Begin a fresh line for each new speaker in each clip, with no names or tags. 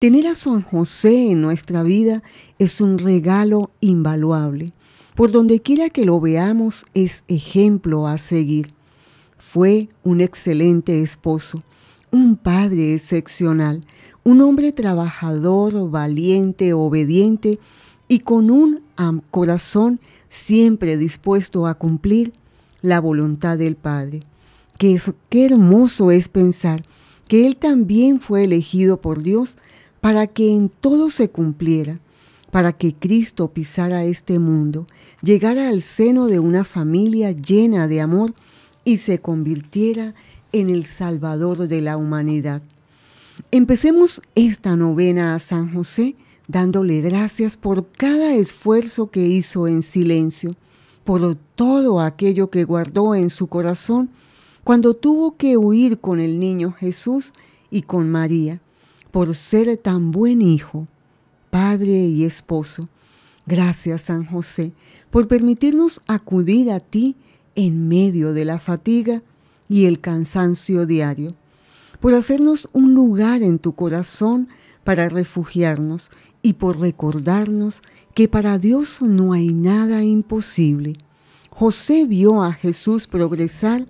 Tener a San José en nuestra vida es un regalo invaluable. Por donde quiera que lo veamos es ejemplo a seguir. Fue un excelente esposo, un padre excepcional, un hombre trabajador, valiente, obediente y con un corazón siempre dispuesto a cumplir la voluntad del Padre. qué hermoso es pensar que él también fue elegido por Dios para que en todo se cumpliera, para que Cristo pisara este mundo, llegara al seno de una familia llena de amor y se convirtiera en el Salvador de la humanidad. Empecemos esta novena a San José dándole gracias por cada esfuerzo que hizo en silencio, por todo aquello que guardó en su corazón cuando tuvo que huir con el niño Jesús y con María por ser tan buen hijo, padre y esposo. Gracias, San José, por permitirnos acudir a ti en medio de la fatiga y el cansancio diario, por hacernos un lugar en tu corazón para refugiarnos y por recordarnos que para Dios no hay nada imposible. José vio a Jesús progresar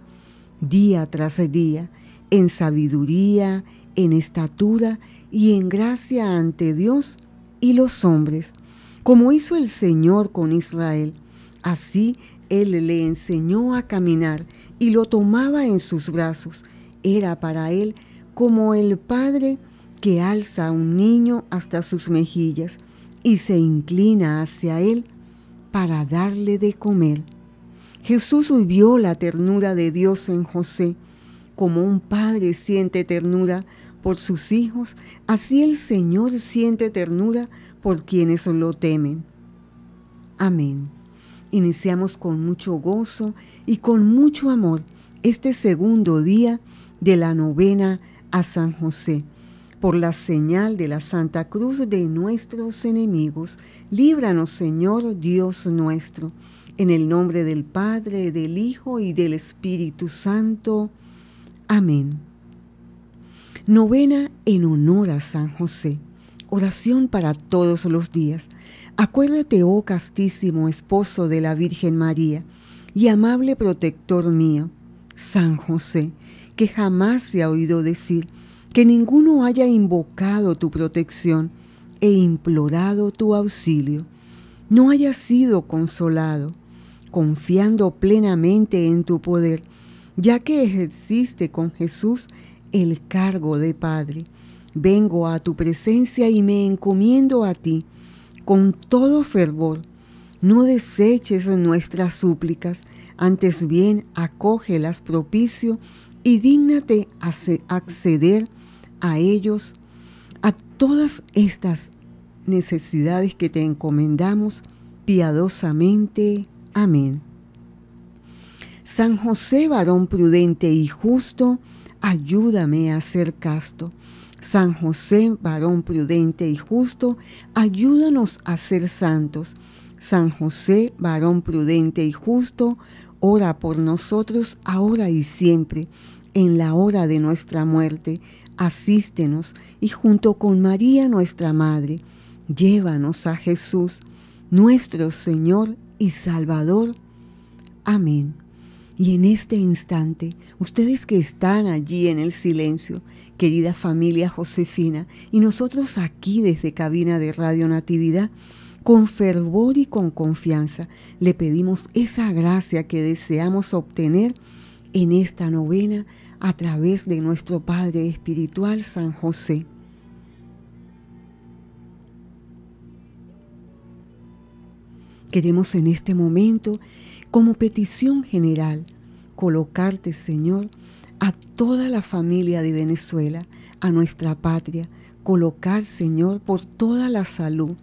día tras día en sabiduría, en estatura y en gracia ante Dios y los hombres, como hizo el Señor con Israel. Así él le enseñó a caminar y lo tomaba en sus brazos. Era para él como el padre que alza a un niño hasta sus mejillas y se inclina hacia él para darle de comer. Jesús vio la ternura de Dios en José, como un padre siente ternura por sus hijos, así el Señor siente ternura por quienes lo temen. Amén. Iniciamos con mucho gozo y con mucho amor este segundo día de la novena a San José. Por la señal de la Santa Cruz de nuestros enemigos, líbranos Señor Dios nuestro, en el nombre del Padre, del Hijo y del Espíritu Santo. Amén. Novena en honor a San José. Oración para todos los días. Acuérdate, oh castísimo esposo de la Virgen María y amable protector mío, San José, que jamás se ha oído decir que ninguno haya invocado tu protección e implorado tu auxilio, no haya sido consolado, confiando plenamente en tu poder, ya que ejerciste con Jesús el cargo de Padre. Vengo a tu presencia y me encomiendo a ti con todo fervor. No deseches nuestras súplicas, antes bien acógelas propicio y dígnate acceder a ellos, a todas estas necesidades que te encomendamos piadosamente. Amén. San José, varón prudente y justo, ayúdame a ser casto. San José, varón prudente y justo, ayúdanos a ser santos. San José, varón prudente y justo, ora por nosotros ahora y siempre, en la hora de nuestra muerte. Asístenos y junto con María nuestra Madre, llévanos a Jesús, nuestro Señor y Salvador. Amén. Y en este instante, ustedes que están allí en el silencio, querida familia Josefina, y nosotros aquí desde cabina de Radio Natividad, con fervor y con confianza le pedimos esa gracia que deseamos obtener en esta novena a través de nuestro Padre Espiritual San José. Queremos en este momento, como petición general, colocarte, Señor, a toda la familia de Venezuela, a nuestra patria, colocar, Señor, por toda la salud,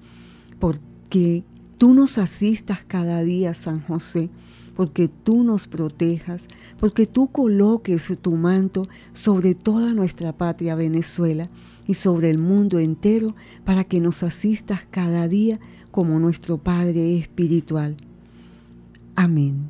porque tú nos asistas cada día, San José, porque tú nos protejas, porque tú coloques tu manto sobre toda nuestra patria Venezuela y sobre el mundo entero, para que nos asistas cada día como nuestro Padre espiritual. Amén.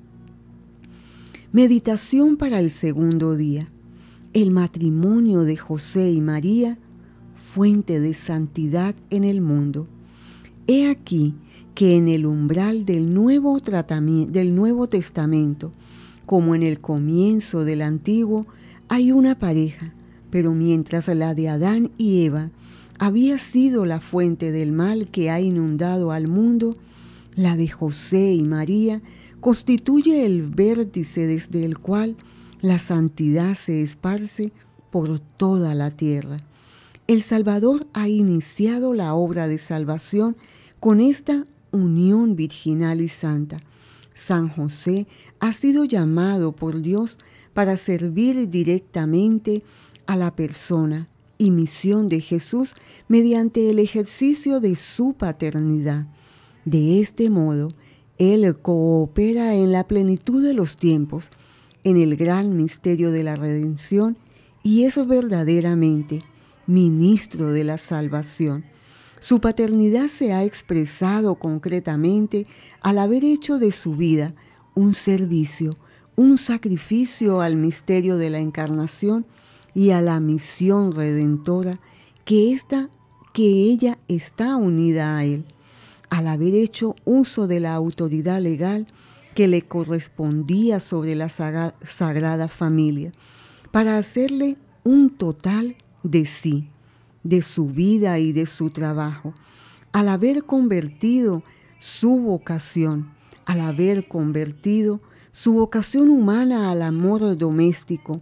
Meditación para el segundo día. El matrimonio de José y María, fuente de santidad en el mundo. He aquí que en el umbral del nuevo, del nuevo Testamento, como en el comienzo del Antiguo, hay una pareja, pero mientras la de Adán y Eva había sido la fuente del mal que ha inundado al mundo, la de José y María constituye el vértice desde el cual la santidad se esparce por toda la tierra. El Salvador ha iniciado la obra de salvación con esta unión virginal y santa. San José ha sido llamado por Dios para servir directamente a la persona y misión de Jesús mediante el ejercicio de su paternidad. De este modo, él coopera en la plenitud de los tiempos, en el gran misterio de la redención, y es verdaderamente ministro de la salvación. Su paternidad se ha expresado concretamente al haber hecho de su vida un servicio, un sacrificio al misterio de la encarnación y a la misión redentora que, esta, que ella está unida a él al haber hecho uso de la autoridad legal que le correspondía sobre la sagrada familia, para hacerle un total de sí, de su vida y de su trabajo, al haber convertido su vocación, al haber convertido su vocación humana al amor doméstico,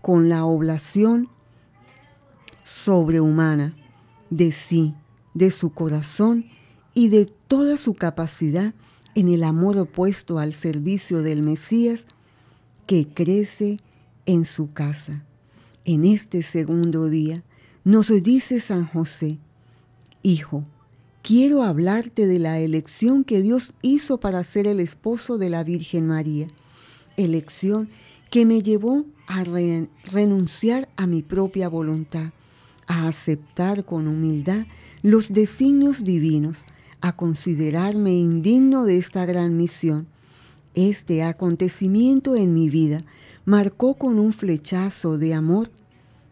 con la oblación sobrehumana de sí, de su corazón y de toda su capacidad en el amor opuesto al servicio del Mesías que crece en su casa. En este segundo día nos dice San José, Hijo, quiero hablarte de la elección que Dios hizo para ser el esposo de la Virgen María, elección que me llevó a renunciar a mi propia voluntad, a aceptar con humildad los designios divinos, a considerarme indigno de esta gran misión, este acontecimiento en mi vida marcó con un flechazo de amor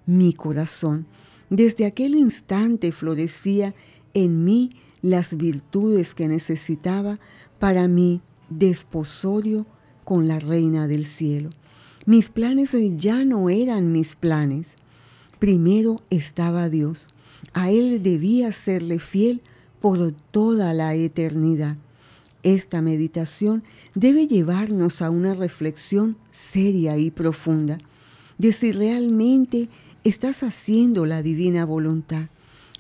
mi corazón. Desde aquel instante florecía en mí las virtudes que necesitaba para mi desposorio con la reina del cielo. Mis planes ya no eran mis planes. Primero estaba Dios. A Él debía serle fiel por toda la eternidad. Esta meditación debe llevarnos a una reflexión seria y profunda de si realmente estás haciendo la divina voluntad,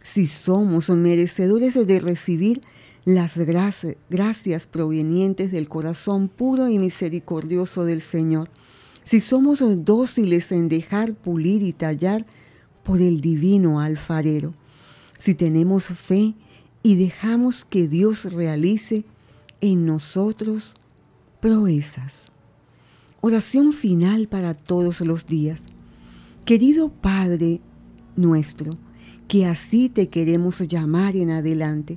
si somos merecedores de recibir las gracias, provenientes del corazón puro y misericordioso del Señor, si somos dóciles en dejar pulir y tallar por el divino alfarero, si tenemos fe y dejamos que Dios realice en nosotros proezas. Oración final para todos los días. Querido Padre nuestro, que así te queremos llamar en adelante,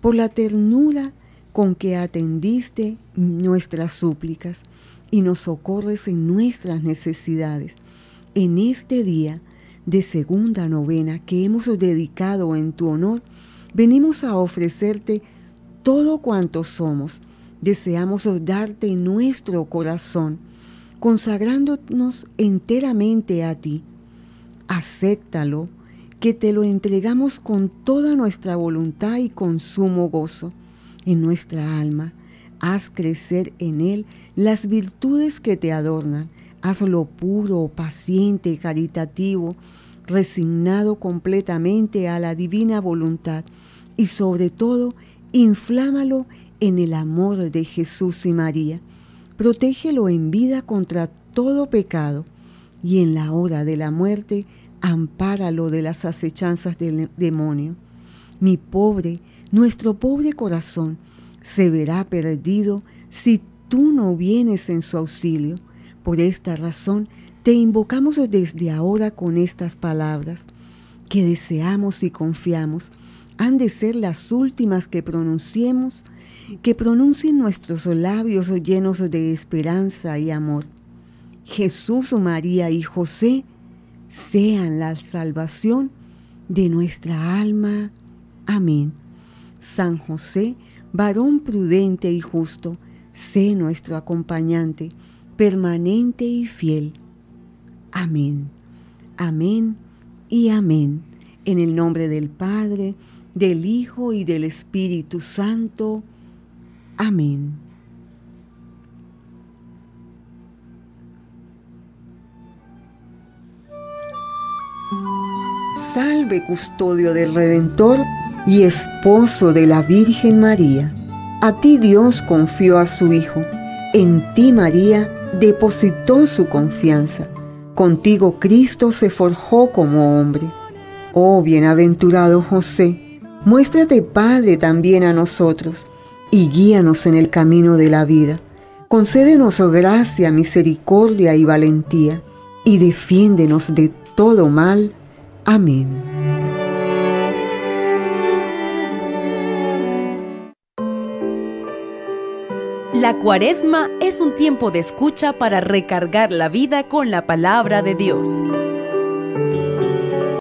por la ternura con que atendiste nuestras súplicas y nos socorres en nuestras necesidades. En este día de segunda novena que hemos dedicado en tu honor, Venimos a ofrecerte todo cuanto somos. Deseamos darte nuestro corazón, consagrándonos enteramente a ti. Acéptalo, que te lo entregamos con toda nuestra voluntad y con sumo gozo en nuestra alma. Haz crecer en él las virtudes que te adornan. Hazlo puro, paciente, caritativo, resignado completamente a la divina voluntad y sobre todo, inflámalo en el amor de Jesús y María. Protégelo en vida contra todo pecado y en la hora de la muerte, ampáralo de las acechanzas del demonio. Mi pobre, nuestro pobre corazón se verá perdido si tú no vienes en su auxilio. Por esta razón, te invocamos desde ahora con estas palabras que deseamos y confiamos han de ser las últimas que pronunciemos, que pronuncien nuestros labios llenos de esperanza y amor. Jesús, María y José sean la salvación de nuestra alma. Amén. San José, varón prudente y justo, sé nuestro acompañante, permanente y fiel. Amén. Amén y amén. En el nombre del Padre, del Hijo y del Espíritu Santo. Amén. Salve custodio del Redentor y esposo de la Virgen María. A ti Dios confió a su Hijo. En ti María depositó su confianza Contigo Cristo se forjó como hombre. Oh bienaventurado José, muéstrate Padre también a nosotros y guíanos en el camino de la vida. Concédenos oh, gracia, misericordia y valentía, y defiéndenos de todo mal. Amén. La cuaresma es un tiempo de escucha para recargar la vida con la palabra de Dios.